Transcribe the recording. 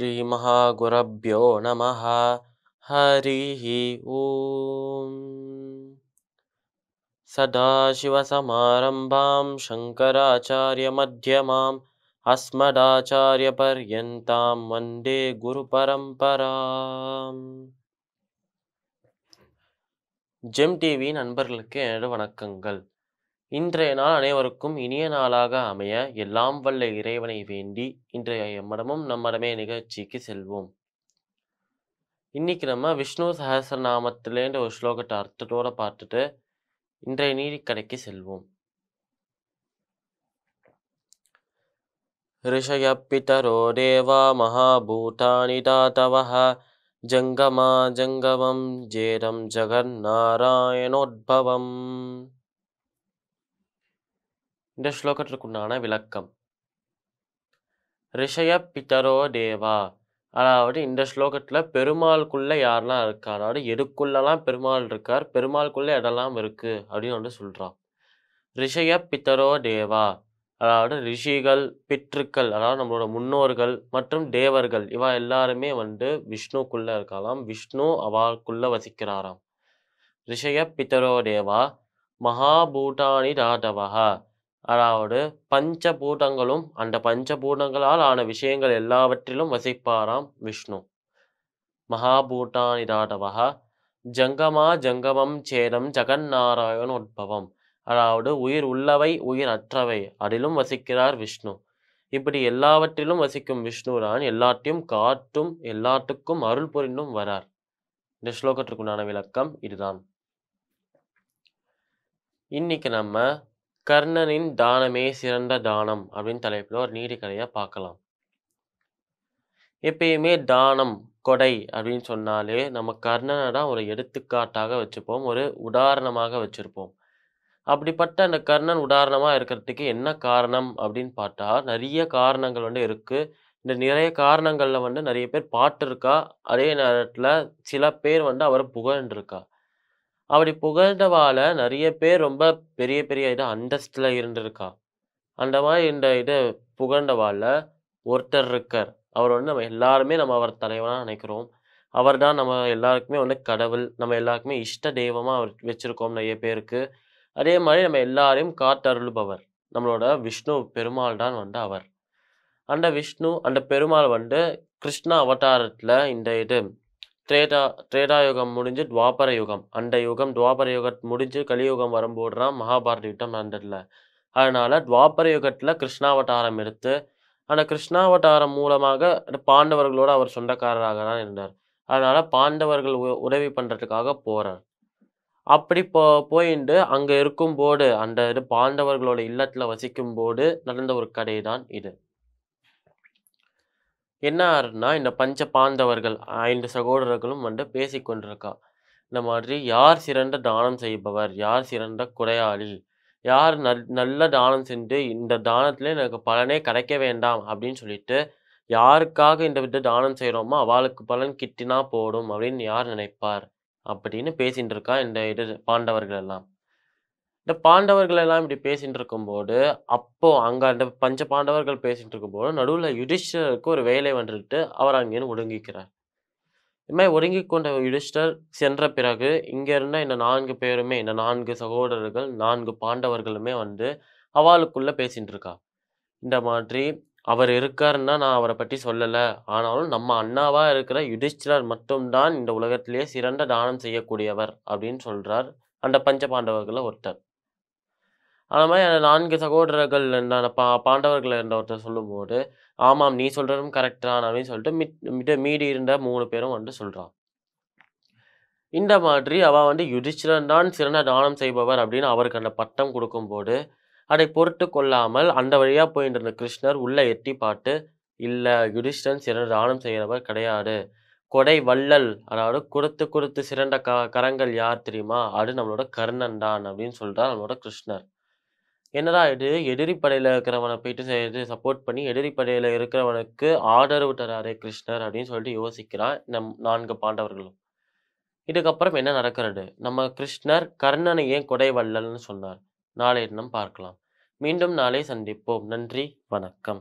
ஸ்ரீமஹாகுரப்போ நம ஹரிஹி ஓம் சதாசிவசமாரம்பாம் சங்கராச்சாரியமத்தியமாம் अस्मदाचार्यपर्यन्तां वन्दे குருபரம்பராம் ஜெம் டிவி நண்பர்களுக்கு எனது வணக்கங்கள் இன்றைய நாள் அனைவருக்கும் இனிய நாளாக அமைய எல்லாம் வல்ல இறைவனை வேண்டி இன்றைய எம்மடமும் நம்மடமே நிகழ்ச்சிக்கு செல்வோம் இன்னைக்கு நம்ம விஷ்ணு சகசரநாமத்திலேன்ற ஒரு ஸ்லோகத்தை அர்த்தத்தோடு பார்த்துட்டு இன்றைய நீதிக்கடைக்கு செல்வோம் ऋषयपितरो देवा महाभूतानि दातवः जङ्गमा जङ्गमं जेदं जगन्नारायणोद्भवम् இந்த ஸ்லோகத்திற்குண்டான விளக்கம் ரிஷய பிதரோ தேவா அதாவது இந்த ஸ்லோகத்தில் பெருமாளுக்குள்ளே யாரெல்லாம் இருக்கா அதாவது எதுக்குள்ளெல்லாம் பெருமாள் இருக்கார் பெருமாளுக்குள்ளே எதெல்லாம் இருக்குது அப்படின்னு வந்து சொல்கிறான் ரிஷய பித்தரோ தேவா அதாவது ரிஷிகள் பித்ருக்கள் அதாவது நம்மளோட முன்னோர்கள் மற்றும் தேவர்கள் இவா எல்லாருமே வந்து விஷ்ணுக்குள்ளே இருக்கலாம் விஷ்ணு அவளுக்குள்ளே வசிக்கிறாராம் ரிஷய பித்தரோ தேவா மகாபூட்டானி ராதவகா அதாவது பஞ்சபூதங்களும் அந்த பஞ்சபூதங்களால் ஆன விஷயங்கள் எல்லாவற்றிலும் வசிப்பாராம் விஷ்ணு மகாபூட்டானி தாதவகா ஜங்கமா ஜங்கமம் சேதம் ஜெகநாராயண உத்பவம் அதாவது உயிர் உள்ளவை உயிர் அற்றவை அதிலும் வசிக்கிறார் விஷ்ணு இப்படி எல்லாவற்றிலும் வசிக்கும் விஷ்ணு தான் எல்லாத்தையும் காட்டும் எல்லாத்துக்கும் அருள் புரிந்தும் வரார் இந்த ஸ்லோகத்திற்குண்டான விளக்கம் இதுதான் இன்னைக்கு நம்ம கர்ணனின் தானமே சிறந்த தானம் அப்படின்னு தலைப்பில் ஒரு நீதிக்கதையை பார்க்கலாம் எப்பயுமே தானம் கொடை அப்படின்னு சொன்னாலே நம்ம கர்ணனை தான் ஒரு எடுத்துக்காட்டாக வச்சுப்போம் ஒரு உதாரணமாக வச்சுருப்போம் அப்படிப்பட்ட அந்த கர்ணன் உதாரணமாக இருக்கிறதுக்கு என்ன காரணம் அப்படின்னு பார்த்தா நிறைய காரணங்கள் வந்து இருக்குது இந்த நிறைய காரணங்களில் வந்து நிறைய பேர் இருக்கா அதே நேரத்தில் சில பேர் வந்து அவரை புகழ்ந்துருக்கா அப்படி புகழ்ந்தவால நிறைய பேர் ரொம்ப பெரிய பெரிய இது அந்தஸ்தில் இருந்திருக்கா அந்த மாதிரி இந்த இது புகழ்ந்தவால ஒருத்தர் இருக்கார் அவர் வந்து நம்ம எல்லாருமே நம்ம அவர் தலைவனாக நினைக்கிறோம் அவர் தான் நம்ம எல்லாருக்குமே வந்து கடவுள் நம்ம எல்லாருக்குமே இஷ்ட தெய்வமாக அவர் வச்சுருக்கோம் நிறைய பேருக்கு அதே மாதிரி நம்ம எல்லாரையும் காத்தருள்பவர் நம்மளோட விஷ்ணு பெருமாள் தான் வந்து அவர் அந்த விஷ்ணு அந்த பெருமாள் வந்து கிருஷ்ண அவதாரத்தில் இந்த இது திரேதா திரேதா யுகம் முடிஞ்சு துவாபர யுகம் அந்த யுகம் துவாபர யுகம் முடிஞ்சு கலியுகம் போடுறான் மகாபாரத யுத்தம் நடந்ததில்ல அதனால் துவாபர யுகத்தில் கிருஷ்ணாவதாரம் எடுத்து அந்த கிருஷ்ணாவதாரம் மூலமாக பாண்டவர்களோடு அவர் சொந்தக்காரராக தான் இருந்தார் அதனால் பாண்டவர்கள் உதவி பண்ணுறதுக்காக போகிறார் அப்படி போ போயிட்டு அங்கே இருக்கும்போது அந்த இது பாண்டவர்களோட இல்லத்தில் வசிக்கும்போது நடந்த ஒரு கதை தான் இது என்ன இந்த பஞ்ச பாண்டவர்கள் ஐந்து சகோதரர்களும் வந்து கொண்டிருக்கா இந்த மாதிரி யார் சிறந்த தானம் செய்பவர் யார் சிறந்த குறையாளி யார் நல் நல்ல தானம் செஞ்சு இந்த தானத்துல எனக்கு பலனே கிடைக்க வேண்டாம் அப்படின்னு சொல்லிட்டு யாருக்காக இந்த விட்டு தானம் செய்கிறோமோ அவளுக்கு பலன் கிட்டினா போடும் அப்படின்னு யார் நினைப்பார் அப்படின்னு பேசிட்டு இருக்கா இந்த இது பாண்டவர்கள் எல்லாம் இந்த பாண்டவர்கள் எல்லாம் இப்படி பேசிகிட்டு இருக்கும்போது அப்போ அங்கே அந்த பஞ்ச பாண்டவர்கள் பேசிகிட்டு இருக்கும்போது நடுவில் யுதிஷ்டருக்கு ஒரு வேலை வந்துட்டு அவர் அங்கேயும் ஒடுங்கிக்கிறார் இதுமாதிரி ஒடுங்கி கொண்ட யுதிஷ்டர் சென்ற பிறகு இங்கே இருந்த இந்த நான்கு பேருமே இந்த நான்கு சகோதரர்கள் நான்கு பாண்டவர்களுமே வந்து அவளுக்குள்ளே பேசிகிட்டு இருக்கா இந்த மாதிரி அவர் இருக்காருன்னா நான் அவரை பற்றி சொல்லலை ஆனாலும் நம்ம அண்ணாவாக இருக்கிற யுதிஷ்டர் மட்டும்தான் இந்த உலகத்திலேயே சிறந்த தானம் செய்யக்கூடியவர் அப்படின்னு சொல்கிறார் அந்த பஞ்ச பாண்டவர்களில் ஒருத்தர் அந்த மாதிரி நான்கு சகோதரர்கள் பா பாண்டவர்கள் இருந்த ஒருத்தர் சொல்லும்போது ஆமாம் நீ சொல்கிறதும் கரெக்டான அப்படின்னு சொல்லிட்டு மிட் மிட மீடி இருந்த மூணு பேரும் வந்து சொல்கிறான் இந்த மாதிரி அவள் வந்து யுதிஷ்டிரன் தான் சிறந்த தானம் செய்பவர் அப்படின்னு அவருக்கு அந்த பட்டம் கொடுக்கும்போது அதை பொறுத்து கொள்ளாமல் அந்த வழியாக போயிட்டு இருந்த கிருஷ்ணர் உள்ளே எட்டி பாட்டு இல்லை யுதிஷ்டன் சிறந்த தானம் செய்கிறவர் கிடையாது கொடை வள்ளல் அதாவது கொடுத்து கொடுத்து சிறந்த க கரங்கள் யார் தெரியுமா அது நம்மளோட கர்ணன் தான் அப்படின்னு சொல்கிறார் நம்மளோட கிருஷ்ணர் என்னடா இது எதிரி படையில் இருக்கிறவனை போயிட்டு இது சப்போர்ட் பண்ணி எதிரி படையில் இருக்கிறவனுக்கு ஆதரவு தராரே கிருஷ்ணர் அப்படின்னு சொல்லிட்டு யோசிக்கிறான் நம் நான்கு பாண்டவர்களும் இதுக்கப்புறம் என்ன நடக்கிறது நம்ம கிருஷ்ணர் கர்ணனை ஏன் கொடை வள்ளல்னு சொன்னார் நாளை இன்னும் பார்க்கலாம் மீண்டும் நாளை சந்திப்போம் நன்றி வணக்கம்